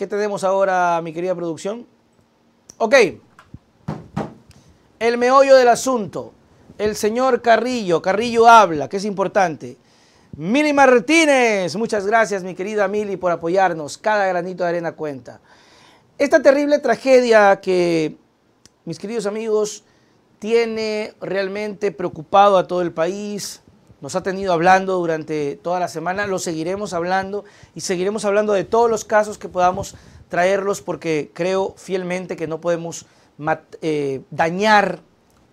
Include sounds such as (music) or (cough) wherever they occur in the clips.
¿Qué tenemos ahora, mi querida producción? Ok. El meollo del asunto. El señor Carrillo. Carrillo habla, que es importante. Mili Martínez, muchas gracias mi querida Mili por apoyarnos, cada granito de arena cuenta. Esta terrible tragedia que, mis queridos amigos, tiene realmente preocupado a todo el país, nos ha tenido hablando durante toda la semana, lo seguiremos hablando y seguiremos hablando de todos los casos que podamos traerlos porque creo fielmente que no podemos eh, dañar,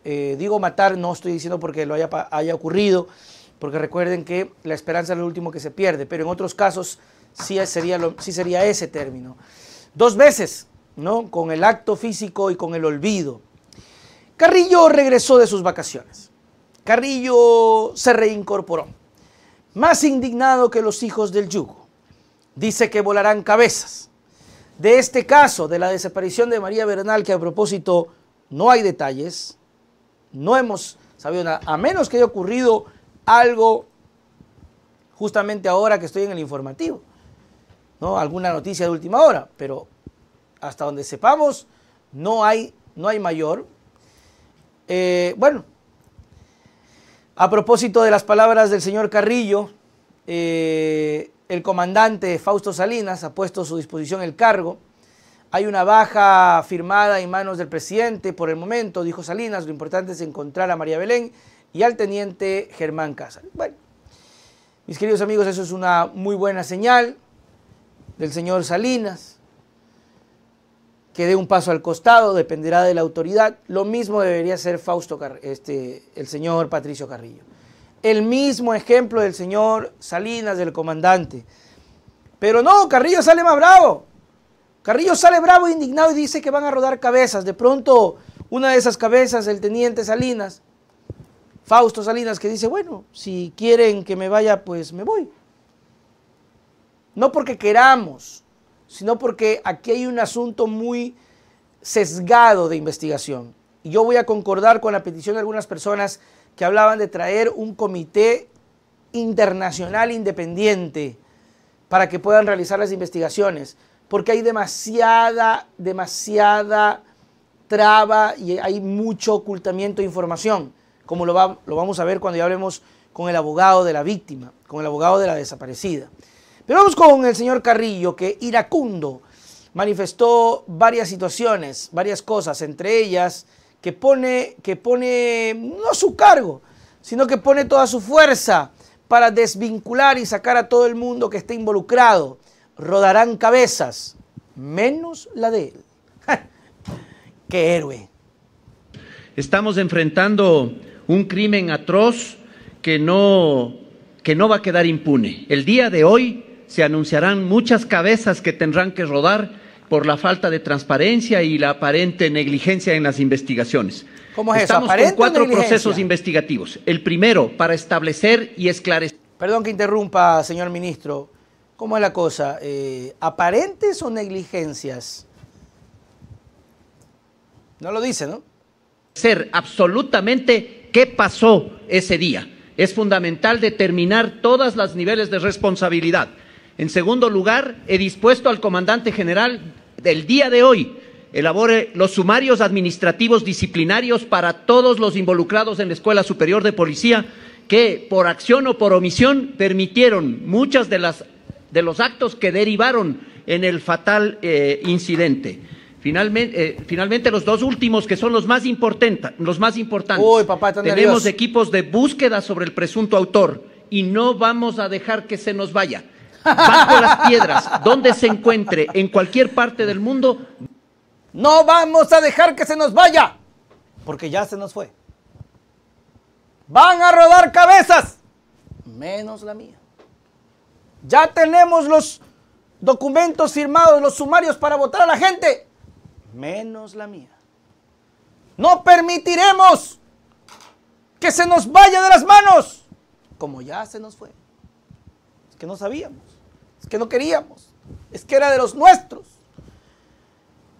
eh, digo matar, no estoy diciendo porque lo haya, ocurrido, porque recuerden que la esperanza es lo último que se pierde, pero en otros casos sí sería, sí sería ese término. Dos veces, ¿no? Con el acto físico y con el olvido. Carrillo regresó de sus vacaciones. Carrillo se reincorporó, más indignado que los hijos del yugo. Dice que volarán cabezas. De este caso, de la desaparición de María Bernal, que a propósito no hay detalles, no hemos sabido nada, a menos que haya ocurrido algo justamente ahora que estoy en el informativo, ¿no? Alguna noticia de última hora, pero hasta donde sepamos, no hay, no hay mayor. Eh, bueno, a propósito de las palabras del señor Carrillo, eh, el comandante Fausto Salinas ha puesto a su disposición el cargo. Hay una baja firmada en manos del presidente por el momento, dijo Salinas. Lo importante es encontrar a María Belén y al teniente Germán Casal. Bueno, mis queridos amigos, eso es una muy buena señal del señor Salinas que dé un paso al costado, dependerá de la autoridad. Lo mismo debería ser Fausto este, el señor Patricio Carrillo. El mismo ejemplo del señor Salinas, del comandante. Pero no, Carrillo sale más bravo. Carrillo sale bravo e indignado y dice que van a rodar cabezas. De pronto, una de esas cabezas, el teniente Salinas, Fausto Salinas, que dice, bueno, si quieren que me vaya, pues me voy. No porque queramos, sino porque aquí hay un asunto muy sesgado de investigación. Y yo voy a concordar con la petición de algunas personas que hablaban de traer un comité internacional independiente para que puedan realizar las investigaciones, porque hay demasiada, demasiada traba y hay mucho ocultamiento de información, como lo, vamos a ver cuando ya hablemos con el abogado de la víctima, con el abogado de la desaparecida. Pero vamos con el señor Carrillo, que iracundo manifestó varias situaciones, varias cosas, entre ellas que pone, que pone no su cargo, sino que pone toda su fuerza para desvincular y sacar a todo el mundo que esté involucrado. Rodarán cabezas, menos la de él. (laughs) ¡Qué héroe! Estamos enfrentando un crimen atroz que no, que no va a quedar impune. El día de hoy se anunciarán muchas cabezas que tendrán que rodar por la falta de transparencia y la aparente negligencia en las investigaciones. ¿Cómo es Estamos con cuatro procesos investigativos. El primero, para establecer y esclarecer. Perdón que interrumpa, señor ministro. ¿Cómo es la cosa? Eh, ¿Aparentes o negligencias? No lo dice, ¿no? Ser absolutamente qué pasó ese día. Es fundamental determinar todos los niveles de responsabilidad. En segundo lugar, he dispuesto al comandante general del día de hoy elabore los sumarios administrativos disciplinarios para todos los involucrados en la Escuela Superior de Policía que por acción o por omisión permitieron muchas de las de los actos que derivaron en el fatal eh, incidente. Eh, finalmente, los dos últimos, que son los más, importantes. Tenemos equipos de búsqueda sobre el presunto autor y no vamos a dejar que se nos vaya bajo las piedras, donde se encuentre, en cualquier parte del mundo. No vamos a dejar que se nos vaya, porque ya se nos fue. Van a rodar cabezas, menos la mía. Ya tenemos los documentos firmados, los sumarios para votar a la gente, menos la mía. No permitiremos que se nos vaya de las manos, como ya se nos fue. Es que no sabíamos es que no queríamos, es que era de los nuestros.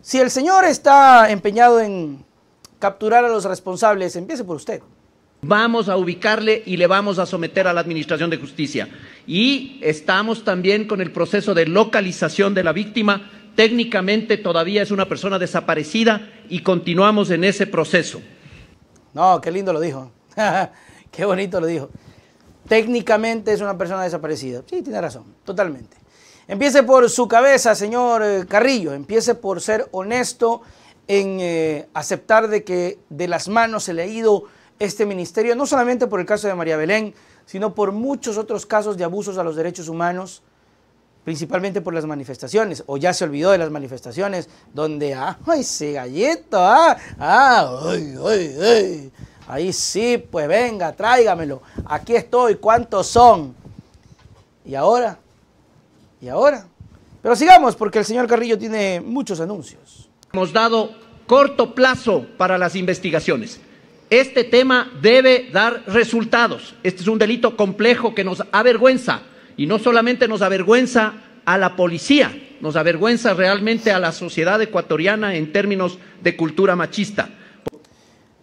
Si el señor está empeñado en capturar a los responsables, empiece por usted. Vamos a ubicarle y le vamos a someter a la Administración de Justicia. Y estamos también con el proceso de localización de la víctima. Técnicamente todavía es una persona desaparecida y continuamos en ese proceso. No, qué lindo lo dijo. (laughs) qué bonito lo dijo. Técnicamente es una persona desaparecida. Sí, tiene razón, totalmente. Empiece por su cabeza, señor eh, Carrillo. Empiece por ser honesto en eh, aceptar de que de las manos se le ha ido este ministerio, no solamente por el caso de María Belén, sino por muchos otros casos de abusos a los derechos humanos, principalmente por las manifestaciones, o ya se olvidó de las manifestaciones, donde, ah, ese galleto, ah, ah, ay, ay, ay. Ahí sí, pues venga, tráigamelo. Aquí estoy, ¿cuántos son? Y ahora, y ahora. Pero sigamos porque el señor Carrillo tiene muchos anuncios. Hemos dado corto plazo para las investigaciones. Este tema debe dar resultados. Este es un delito complejo que nos avergüenza y no solamente nos avergüenza a la policía, nos avergüenza realmente a la sociedad ecuatoriana en términos de cultura machista.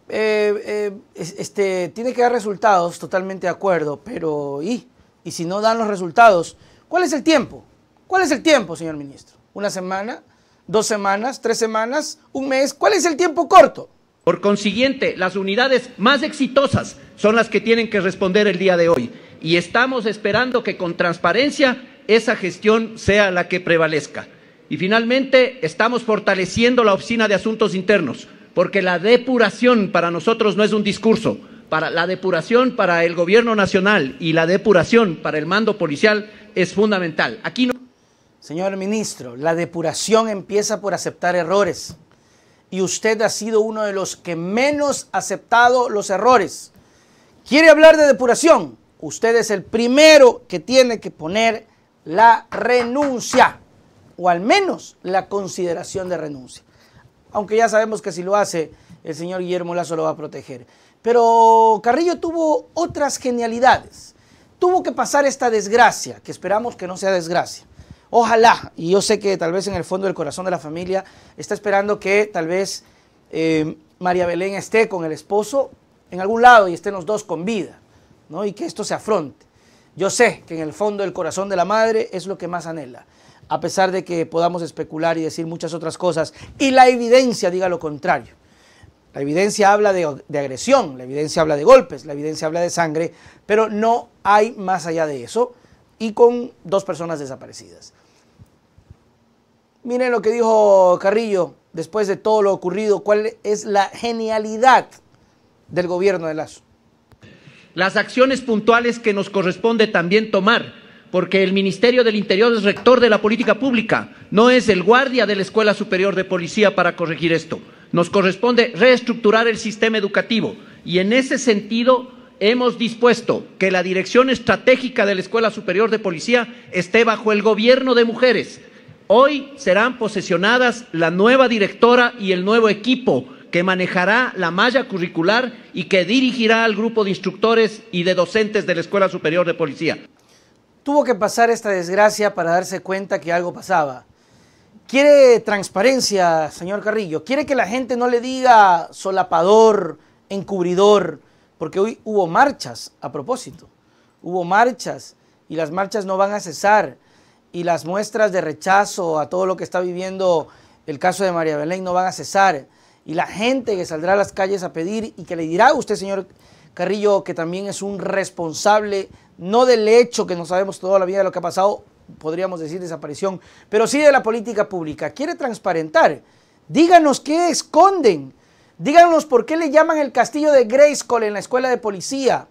Eh, eh, este, tiene que dar resultados, totalmente de acuerdo, pero y si no dan los resultados, ¿cuál es el tiempo? ¿Cuál es el tiempo, señor ministro? ¿Una semana? ¿Dos semanas? ¿Tres semanas? ¿Un mes? ¿Cuál es el tiempo corto? Por consiguiente, las unidades más exitosas son las que tienen que responder el día de hoy y estamos esperando que con transparencia esa gestión sea la que prevalezca. Y finalmente, estamos fortaleciendo la Oficina de Asuntos Internos porque la depuración para nosotros no es un discurso. Para la depuración para el gobierno nacional y la depuración para el mando policial es fundamental. Aquí no... Señor ministro, la depuración empieza por aceptar errores y usted ha sido uno de los que menos ha aceptado los errores. ¿Quiere hablar de depuración? Usted es el primero que tiene que poner la renuncia o al menos la consideración de renuncia aunque ya sabemos que si lo hace, el señor Guillermo Lazo lo va a proteger. Pero Carrillo tuvo otras genialidades. Tuvo que pasar esta desgracia, que esperamos que no sea desgracia. Ojalá, y yo sé que tal vez en el fondo del corazón de la familia está esperando que tal vez eh, María Belén esté con el esposo en algún lado y estén los dos con vida, ¿no? Y que esto se afronte. Yo sé que en el fondo del corazón de la madre es lo que más anhela a pesar de que podamos especular y decir muchas otras cosas, y la evidencia diga lo contrario. La evidencia habla de, agresión, la evidencia habla de golpes, la evidencia habla de sangre, pero no hay más allá de eso y con dos personas desaparecidas. Miren lo que dijo Carrillo después de todo lo ocurrido, cuál es la genialidad del gobierno de Lazo. Las acciones puntuales que nos corresponde también tomar porque el Ministerio del Interior es rector de la política pública, no es el guardia de la Escuela Superior de Policía para corregir esto. Nos corresponde reestructurar el sistema educativo y en ese sentido hemos dispuesto que la dirección estratégica de la Escuela Superior de Policía esté bajo el gobierno de mujeres. Hoy serán posesionadas la nueva directora y el nuevo equipo que manejará la malla curricular y que dirigirá al grupo de instructores y de docentes de la Escuela Superior de Policía tuvo que pasar esta desgracia para darse cuenta que algo pasaba. Quiere transparencia, señor Carrillo. Quiere que la gente no le diga solapador, encubridor, porque hoy hubo marchas a propósito. Hubo marchas y las marchas no van a cesar. Y las muestras de rechazo a todo lo que está viviendo el caso de María Belén no van a cesar. Y la gente que saldrá a las calles a pedir y que le dirá a usted, señor Carrillo, que también es un responsable, no del hecho que no sabemos toda la vida de lo que ha pasado, podríamos decir desaparición, pero sí de la política pública. Quiere transparentar. Díganos qué esconden. Díganos por qué le llaman el castillo de Grayskull en la escuela de policía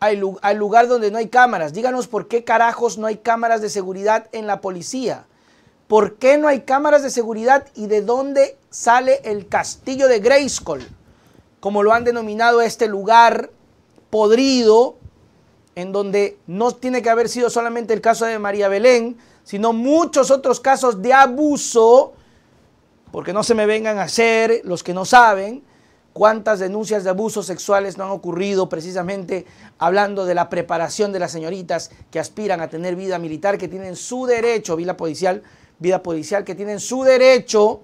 al lugar donde no hay cámaras. Díganos por qué carajos no hay cámaras de seguridad en la policía. ¿Por qué no hay cámaras de seguridad y de dónde sale el castillo de Grayskull? Como lo han denominado este lugar podrido, en donde no tiene que haber sido solamente el caso de María Belén, sino muchos otros casos de abuso, porque no se me vengan a hacer los que no saben cuántas denuncias de abusos sexuales no han ocurrido precisamente hablando de la preparación de las señoritas que aspiran a tener vida militar, que tienen su derecho, vida policial, vida policial, que tienen su derecho,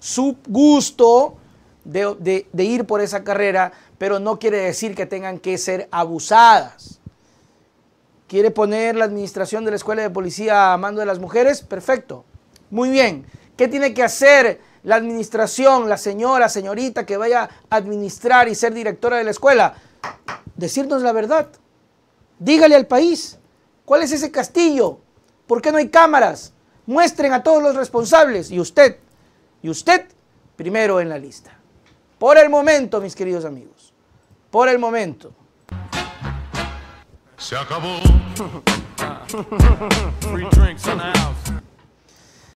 su gusto, de, ir por esa carrera, pero no quiere decir que tengan que ser abusadas. ¿Quiere poner la administración de la escuela de policía a mando de las mujeres? Perfecto. Muy bien. ¿Qué tiene que hacer la administración, la señora, señorita que vaya a administrar y ser directora de la escuela? Decirnos la verdad. Dígale al país, ¿cuál es ese castillo? ¿Por qué no hay cámaras? Muestren a todos los responsables y usted, y usted primero en la lista. Por el momento, mis queridos amigos. Por el momento. Se acabó. (laughs)